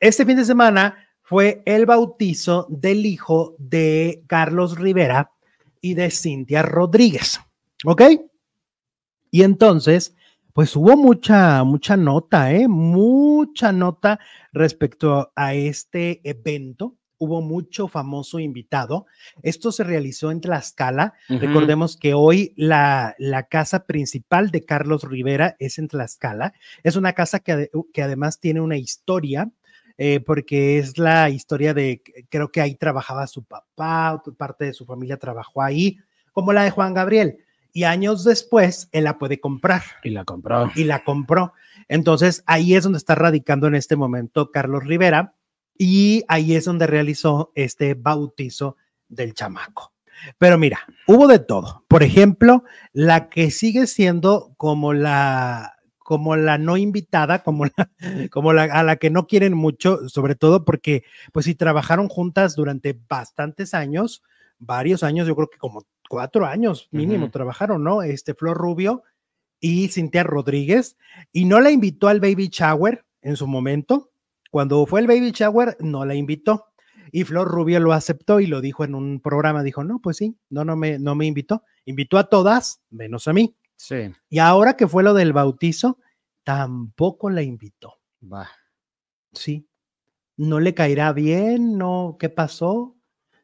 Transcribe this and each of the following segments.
Este fin de semana fue el bautizo del hijo de Carlos Rivera y de Cintia Rodríguez. ¿Ok? Y entonces, pues hubo mucha, mucha nota, ¿eh? Mucha nota respecto a este evento. Hubo mucho famoso invitado. Esto se realizó en Tlaxcala. Recordemos que hoy la, casa principal de Carlos Rivera es en Tlaxcala. Es una casa que, que además tiene una historia eh, porque es la historia de, creo que ahí trabajaba su papá, parte de su familia trabajó ahí, como la de Juan Gabriel. Y años después, él la puede comprar. Y la compró. Y la compró. Entonces, ahí es donde está radicando en este momento Carlos Rivera y ahí es donde realizó este bautizo del chamaco. Pero mira, hubo de todo. Por ejemplo, la que sigue siendo como la, como la no invitada, como la, como la a la que no quieren mucho, sobre todo porque, pues, si trabajaron juntas durante bastantes años, varios años, yo creo que como cuatro años mínimo trabajaron, ¿no? Este Flor Rubio y Cintia Rodríguez, y no la invitó al baby shower en su momento. Cuando fue el baby shower, no la invitó. Y Flor Rubio lo aceptó y lo dijo en un programa, dijo, no, pues sí, no, no me, no me invitó. Invitó a todas, menos a mí. Y ahora que fue lo del bautizo, tampoco la invitó. Va. Sí. No le caerá bien, no, ¿qué pasó?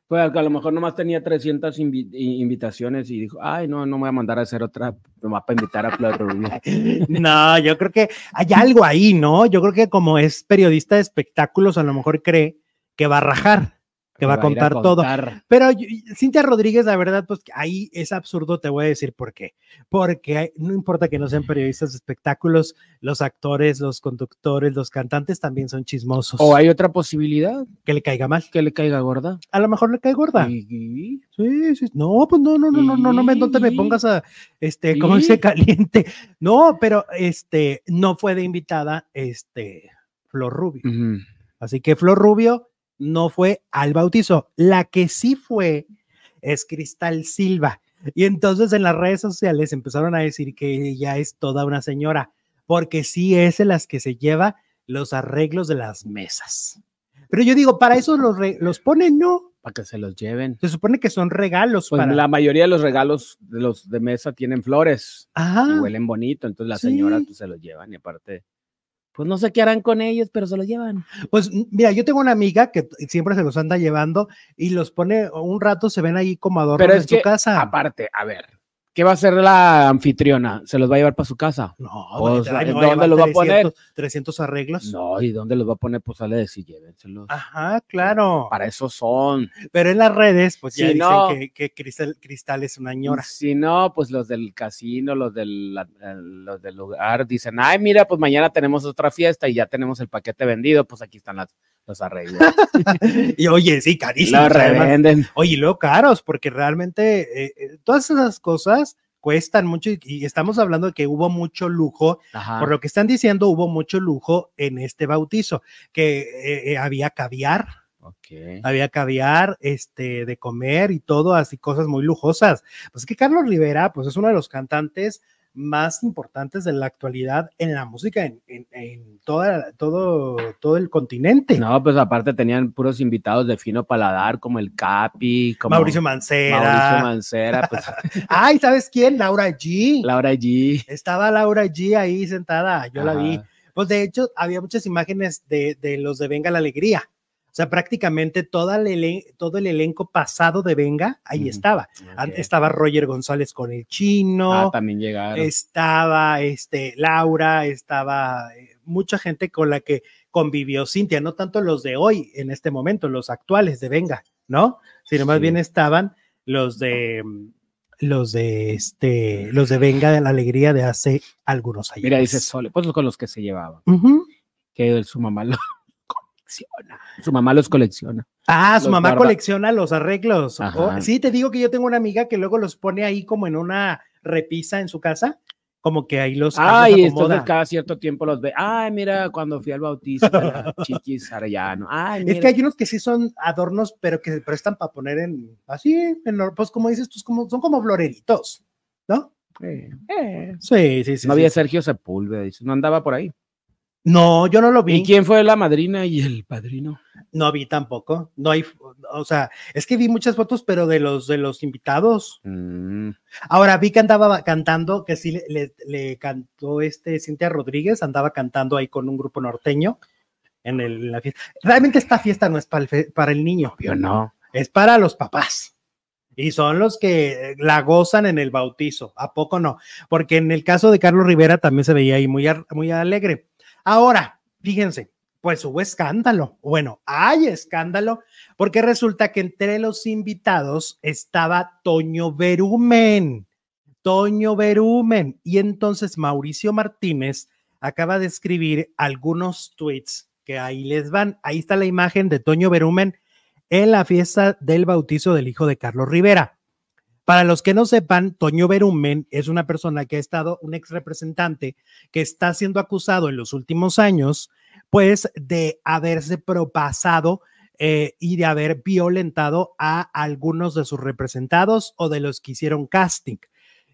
Pues a lo mejor nomás tenía 300 invitaciones y dijo, ay, no, no me voy a mandar a hacer otra, va para invitar a no, yo creo que hay algo ahí, ¿no? Yo creo que como es periodista de espectáculos, a lo mejor cree que va a rajar que va a contar, todo. Pero Cintia Rodríguez, la verdad, pues ahí es absurdo, te voy a decir por qué. Porque no importa que no sean periodistas de espectáculos, los actores, los conductores, los cantantes también son chismosos. O hay otra posibilidad. Que le caiga mal. Que le caiga gorda. A lo mejor le cae gorda. Sí, sí. No, pues no, no, no, no, no, no, me, no te me pongas a, este, como dice, caliente. No, pero este, no fue de invitada, este, Flor Rubio. Así que Flor Rubio no fue al bautizo. La que sí fue es Cristal Silva. Y entonces en las redes sociales empezaron a decir que ella es toda una señora, porque sí es en las que se lleva los arreglos de las mesas. Pero yo digo, para eso los, los ponen, ¿no? Para que se los lleven. Se supone que son regalos. Pues la mayoría de los regalos de los de mesa tienen flores. Y huelen bonito, entonces la señora pues, se los llevan y aparte pues no sé qué harán con ellos, pero se los llevan. Pues mira, yo tengo una amiga que siempre se los anda llevando y los pone un rato, se ven ahí como adornos pero es que, su casa. Aparte, a ver, ¿Qué va a hacer la anfitriona? ¿Se los va a llevar para su casa? No, pues, ¿dónde los va a poner? 300 arreglos. No, ¿y dónde los va a poner? Pues sale de decir, llévenselos. Ajá, claro. Para eso son. Pero en las redes, pues ya dicen que, Cristal, Cristal, es una ñora. Si no, pues los del casino, los del, eh, los del lugar dicen, ay, mira, pues mañana tenemos otra fiesta y ya tenemos el paquete vendido, pues aquí están las los arreglos. y oye, sí, carísimo. Los Oye, luego caros, porque realmente eh, eh, todas esas cosas cuestan mucho y, estamos hablando de que hubo mucho lujo, por lo que están diciendo, hubo mucho lujo en este bautizo, que eh, había caviar. Había caviar, este, de comer y todo, así cosas muy lujosas. Pues que Carlos Rivera, pues es uno de los cantantes más importantes de la actualidad en la música en, en, todo, todo el continente. No, pues aparte tenían puros invitados de fino paladar, como el Capi, como Mauricio Mancera. Mauricio Mancera, pues. Ay, ¿sabes quién? Laura G. Laura G. Estaba Laura G ahí sentada, yo la vi. Pues de hecho, había muchas imágenes de los de Venga la Alegría. O sea, prácticamente todo el elenco pasado de Venga ahí estaba. Estaba Roger González con el chino. Ah, también llegaron. Estaba este, Laura, estaba eh, mucha gente con la que convivió Cintia, no tanto los de hoy, en este momento, los actuales de Venga, ¿no? Sino más bien estaban los de los de este, los de Venga de la Alegría de hace algunos años. Mira, dice Sole, pues con los que se llevaban. Quedó el su mamá su mamá los colecciona. Ah, su mamá colecciona los arreglos. Oh, sí, te digo que yo tengo una amiga que luego los pone ahí como en una repisa en su casa como que ahí los. Ay, entonces cada cierto tiempo los ve. Ay, mira, cuando fui al bautista, chiquis arellano. Ay, mira. Es que hay unos que sí son adornos, pero que se prestan para poner en. Así, pues como dices pues son como floreritos, ¿no? Sí, sí, sí. No había Sergio Sepúlveda, no andaba por ahí. No, yo no lo vi. ¿Y quién fue la madrina y el padrino? No vi tampoco. No hay, o sea, es que vi muchas fotos, pero de los de los invitados. Mm. Ahora vi que andaba cantando, que sí le, cantó este Cintia Rodríguez, andaba cantando ahí con un grupo norteño en, la fiesta. Realmente esta fiesta no es para el, para el niño. Yo no. Es para los papás. Y son los que la gozan en el bautizo. ¿A poco no? Porque en el caso de Carlos Rivera también se veía ahí muy, muy alegre Ahora, fíjense, pues hubo escándalo. Bueno, hay escándalo porque resulta que entre los invitados estaba Toño Berumen. Toño Berumen. Y entonces Mauricio Martínez acaba de escribir algunos tweets que ahí les van. Ahí está la imagen de Toño Berumen en la fiesta del bautizo del hijo de Carlos Rivera. Para los que no sepan, Toño Berumen es una persona que ha estado, un ex representante, que está siendo acusado en los últimos años, pues, de haberse propasado eh, y de haber violentado a algunos de sus representados o de los que hicieron casting.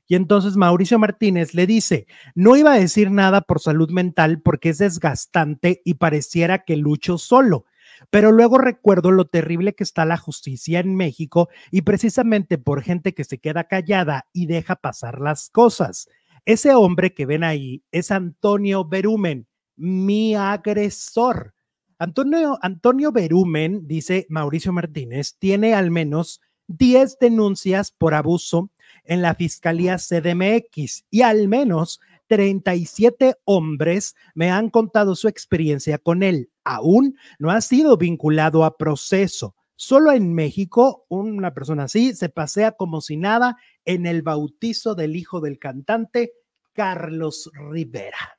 Y entonces Mauricio Martínez le dice, no iba a decir nada por salud mental porque es desgastante y pareciera que lucho solo. Pero luego recuerdo lo terrible que está la justicia en México y precisamente por gente que se queda callada y deja pasar las cosas. Ese hombre que ven ahí es Antonio Berumen, mi agresor. Antonio, Antonio Berumen, dice Mauricio Martínez, tiene al menos 10 denuncias por abuso en la Fiscalía CDMX y al menos 37 hombres me han contado su experiencia con él. Aún no ha sido vinculado a proceso. Solo en México una persona así se pasea como si nada en el bautizo del hijo del cantante Carlos Rivera.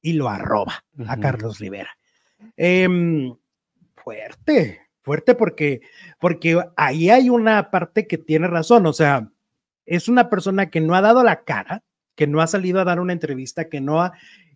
Y lo arroba a Carlos Rivera. Em, fuerte, fuerte porque, porque ahí hay una parte que tiene razón. O sea, es una persona que no ha dado la cara, que no ha salido a dar una entrevista, que no ha,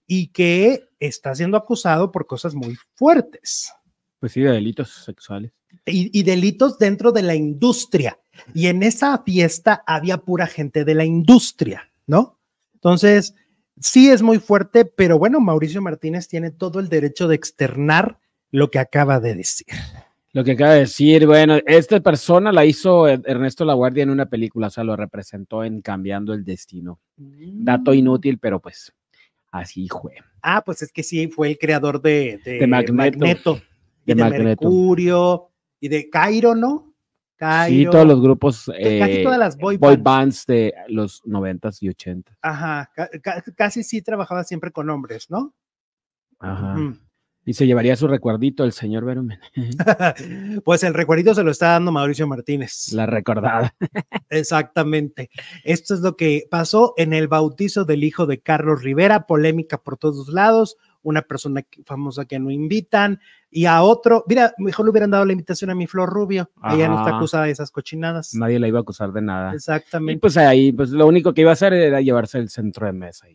y que está siendo acusado por cosas muy fuertes. Pues sí, de delitos sexuales. Y, delitos dentro de la industria. Y en esa fiesta había pura gente de la industria, ¿no? Entonces, sí es muy fuerte, pero bueno, Mauricio Martínez tiene todo el derecho de externar lo que acaba de decir lo que acaba de decir, bueno, esta persona la hizo er-, Ernesto La Guardia en una película, o sea, lo representó en Cambiando el Destino. Dato mm. inútil, pero pues así fue. Ah, pues es que sí, fue el creador de, de, de Magneto, y de, Mercurio y de Cairo, ¿no? Cairo. Sí, todos los grupos. casi eh, todas las boy, bands. de los noventas y ochentas. Ajá, casi sí trabajaba siempre con hombres, ¿no? Ajá. Y se llevaría su recuerdito el señor Berumen. pues el recuerdito se lo está dando Mauricio Martínez. La recordada. Exactamente. Esto es lo que pasó en el bautizo del hijo de Carlos Rivera, polémica por todos lados, una persona famosa que no invitan y a otro, mira, mejor le hubieran dado la invitación a mi Flor Rubio, ella no está acusada de esas cochinadas. Nadie la iba a acusar de nada. Exactamente. Y pues ahí, pues lo único que iba a hacer era llevarse el centro de mesa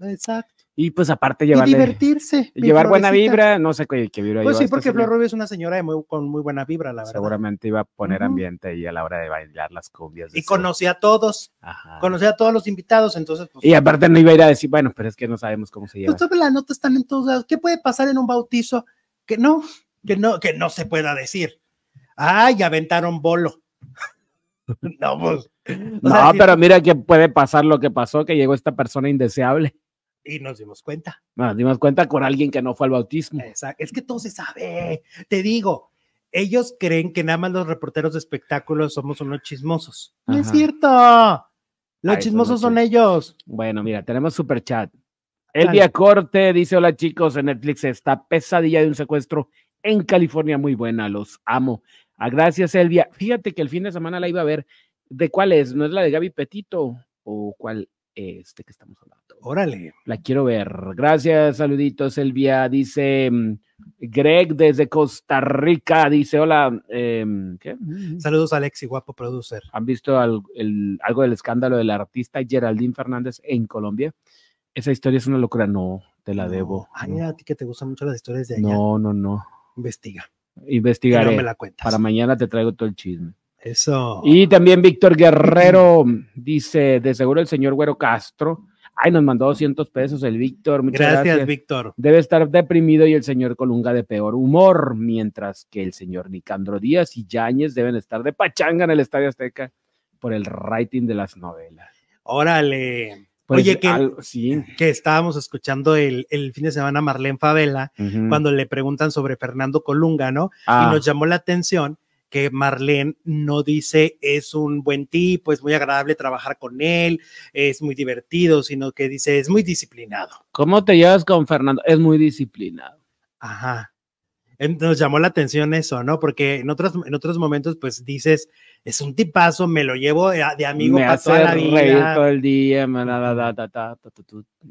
Exacto. Y pues aparte llevarle, divertirse. Llevar buena vibra, no sé qué, vibra. Pues sí, porque Flor Rubio es una señora con muy buena vibra, la verdad. Seguramente iba a poner ambiente ahí a la hora de bailar las cubias Y conocía a todos, Ajá. conocía a todos los invitados, entonces. Pues, y pues, aparte no iba a ir a decir, bueno, pero es que no sabemos cómo se lleva Pues las notas están en todos lados. ¿Qué puede pasar en un bautizo? Que no, que no, que no se pueda decir. Ay, aventaron bolo. no, pues. No, pero mira que puede pasar lo que pasó, que llegó esta persona indeseable. Y nos dimos cuenta. Nos dimos cuenta con alguien que no fue al bautismo. Es que todo se sabe. Te digo, ellos creen que nada más los reporteros de espectáculos somos unos chismosos. No es cierto. Los ah, chismosos son, ellos. Bueno, mira, tenemos super chat. Elvia Corte dice: Hola chicos, en Netflix está pesadilla de un secuestro en California, muy buena, los amo. Ah, gracias, Elvia. Fíjate que el fin de semana la iba a ver. ¿De cuál es? ¿No es la de Gaby Petito? ¿O cuál? este que estamos hablando. Órale. La quiero ver. Gracias, saluditos, Elvia. Dice mm, Greg desde Costa Rica. Dice, hola. Em, ¿qué? Mm. Saludos, Alex guapo producer. ¿Han visto algo del escándalo del artista Geraldine Fernández en Colombia? Esa historia es una locura. No, te la debo. Ay, a ti que te gustan mucho las historias de allá. No, no, no. Investiga. Investigaré. Para mañana te traigo todo el chisme. Eso. Y también Víctor Guerrero dice, de seguro el señor Güero Castro. Ay, nos mandó 200 pesos el Víctor. Muchas gracias, gracias, Víctor. Debe estar deprimido y el señor Colunga de peor humor, mientras que el señor Nicandro Díaz y Yáñez deben estar de pachanga en el Estadio Azteca por el writing de las novelas. Órale. Pues, Oye, que, sí. que estábamos escuchando el, fin de semana Marlene Favela, cuando le preguntan sobre Fernando Colunga, ¿no? Y ah. nos llamó la atención que Marlene no dice es un buen tipo, es muy agradable trabajar con él, es muy divertido, sino que dice es muy disciplinado. ¿Cómo te llevas con Fernando? Es muy disciplinado. Ajá. Nos llamó la atención eso, ¿no? Porque en otros, en otros momentos, pues dices, es un tipazo, me lo llevo de, amigo para toda la vida. todo el día, da, da, da,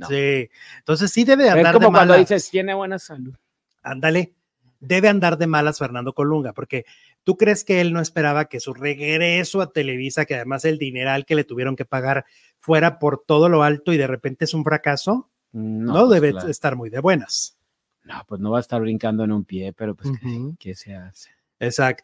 Sí, entonces sí debe andar. Es como cuando dices, tiene buena salud. Ándale, debe andar de malas Fernando Colunga, porque tú crees que él no esperaba que su regreso a Televisa, que además el dineral que le tuvieron que pagar fuera por todo lo alto y de repente es un fracaso, no, pues debe estar muy de buenas. No, pues no va a estar brincando en un pie, pero pues, ¿qué se hace? Exacto.